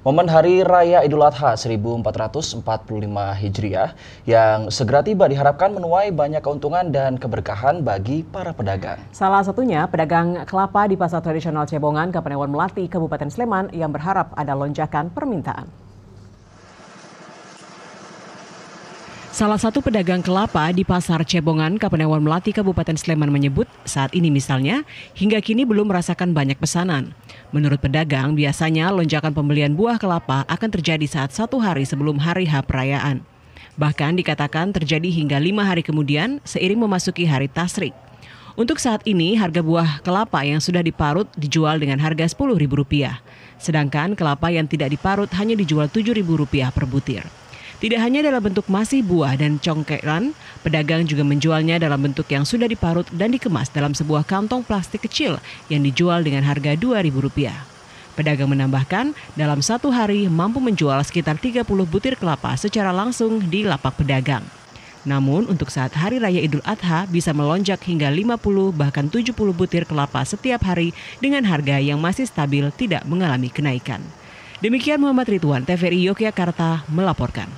Momen Hari Raya Idul Adha 1445 Hijriah yang segera tiba diharapkan menuai banyak keuntungan dan keberkahan bagi para pedagang. Salah satunya pedagang kelapa di Pasar Tradisional Cebongan, Kapanewon Melati, Kabupaten Sleman yang berharap ada lonjakan permintaan. Salah satu pedagang kelapa di Pasar Cebongan, Kapenewan Melati, Kabupaten Sleman menyebut saat ini misalnya hingga kini belum merasakan banyak pesanan. Menurut pedagang, biasanya lonjakan pembelian buah kelapa akan terjadi saat satu hari sebelum hari H perayaan. Bahkan dikatakan terjadi hingga lima hari kemudian seiring memasuki hari tasrik. Untuk saat ini harga buah kelapa yang sudah diparut dijual dengan harga Rp10.000, sedangkan kelapa yang tidak diparut hanya dijual Rp7.000 per butir. Tidak hanya dalam bentuk masih buah dan congkeran, pedagang juga menjualnya dalam bentuk yang sudah diparut dan dikemas dalam sebuah kantong plastik kecil yang dijual dengan harga Rp2.000. Pedagang menambahkan, dalam satu hari mampu menjual sekitar 30 butir kelapa secara langsung di lapak pedagang. Namun, untuk saat Hari Raya Idul Adha bisa melonjak hingga 50 bahkan 70 butir kelapa setiap hari dengan harga yang masih stabil tidak mengalami kenaikan. Demikian Muhammad Ridwan, TVRI Yogyakarta melaporkan.